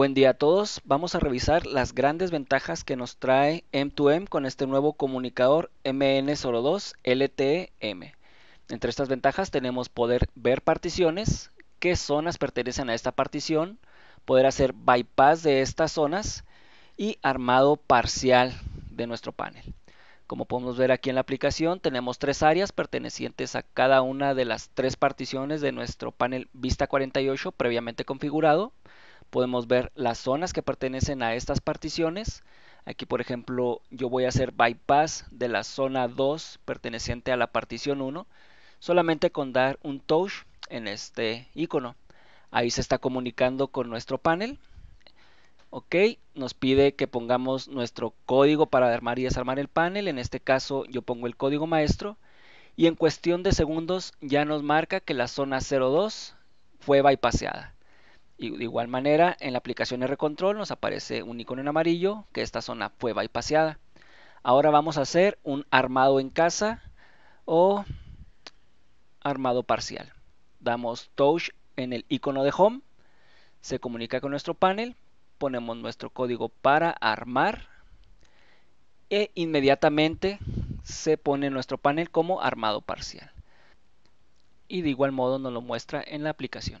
Buen día a todos. Vamos a revisar las grandes ventajas que nos trae M2M con este nuevo comunicador MN02 LTE-M. Entre estas ventajas tenemos poder ver particiones, qué zonas pertenecen a esta partición, poder hacer bypass de estas zonas y armado parcial de nuestro panel. Como podemos ver aquí en la aplicación, tenemos tres áreas pertenecientes a cada una de las tres particiones de nuestro panel Vista 48 previamente configurado podemos ver las zonas que pertenecen a estas particiones. Aquí, por ejemplo, yo voy a hacer bypass de la zona 2 perteneciente a la partición 1, solamente con dar un touch en este icono. Ahí se está comunicando con nuestro panel. Ok, nos pide que pongamos nuestro código para armar y desarmar el panel. En este caso yo pongo el código maestro. Y en cuestión de segundos ya nos marca que la zona 02 fue bypaseada. Y de igual manera, en la aplicación R-Control nos aparece un icono en amarillo, que esta zona fue paseada. Ahora vamos a hacer un armado en casa o armado parcial. Damos touch en el icono de home, se comunica con nuestro panel, ponemos nuestro código para armar e inmediatamente se pone nuestro panel como armado parcial. Y de igual modo nos lo muestra en la aplicación.